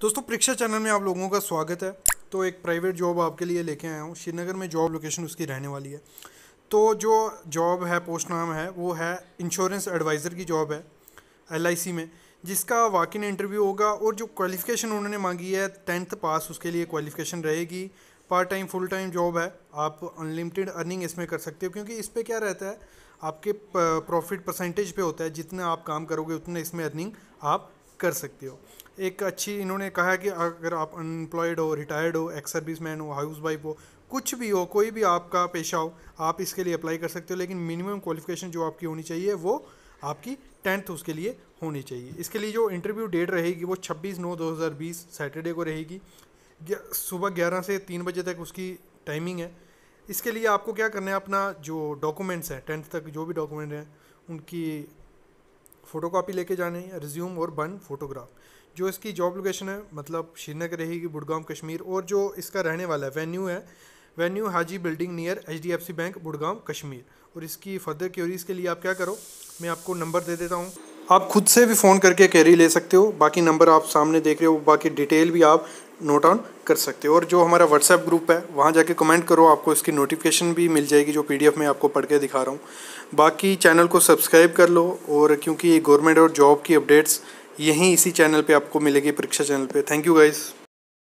दोस्तों परीक्षा चैनल में आप लोगों का स्वागत है तो एक प्राइवेट जॉब आपके लिए लेके आया हूँ श्रीनगर में जॉब लोकेशन उसकी रहने वाली है तो जो जॉब है पोस्ट नाम है वो है इंश्योरेंस एडवाइज़र की जॉब है एल में जिसका वाकिन इंटरव्यू होगा और जो क्वालिफ़िकेशन उन्होंने मांगी है टेंथ पास उसके लिए क्वालिफ़िकेशन रहेगी part time full time job है आप अनलिमिटेड अर्निंग इसमें कर सकते हो क्योंकि इस पर क्या रहता है आपके प्रॉफिट परसेंटेज पे होता है जितना आप काम करोगे उतना इसमें अर्निंग आप कर सकते हो एक अच्छी इन्होंने कहा है कि अगर आप अनएम्प्लॉयड हो रिटायर्ड हो एक्स सर्विस मैन हो हाउस वाइफ हो कुछ भी हो कोई भी आपका पेशा हो आप इसके लिए अप्लाई कर सकते हो लेकिन मिनिमम क्वालिफिकेशन जो आपकी होनी चाहिए वो आपकी टेंथ उसके लिए होनी चाहिए इसके लिए जो इंटरव्यू डेट रहेगी वो 26 नौ 2020 सैटरडे को रहेगी सुबह 11 से 3 बजे तक उसकी टाइमिंग है इसके लिए आपको क्या करना है अपना जो डॉक्यूमेंट्स हैं टेंथ तक जो भी डॉक्यूमेंट हैं उनकी फ़ोटोकॉपी लेके जाने है रिज्यूम और बन फोटोग्राफ जो इसकी जॉब लोकेशन है मतलब श्रीनगर रहेगी बुड़गाम कश्मीर और जो इसका रहने वाला है वेन्यू है venue Haji building near H D F C bank Budgam Kashmir और इसकी फर्दर क्यूरीज़ के लिए आप क्या करो मैं आपको नंबर दे देता हूँ आप खुद से भी फ़ोन करके कैरी ले सकते हो बाकी नंबर आप सामने देख रहे हो बाकी डिटेल भी आप नोट ऑन कर सकते हो और जो हमारा व्हाट्सएप ग्रुप है वहाँ जाके कमेंट करो आपको इसकी नोटिफिकेशन भी मिल जाएगी जो पीडीएफ में आपको पढ़ के दिखा रहा हूँ बाकी चैनल को सब्सक्राइब कर लो और क्योंकि गवर्नमेंट और जॉब की अपडेट्स यहीं इसी चैनल पे आपको मिलेगी परीक्षा चैनल पे थैंक यू गाइज़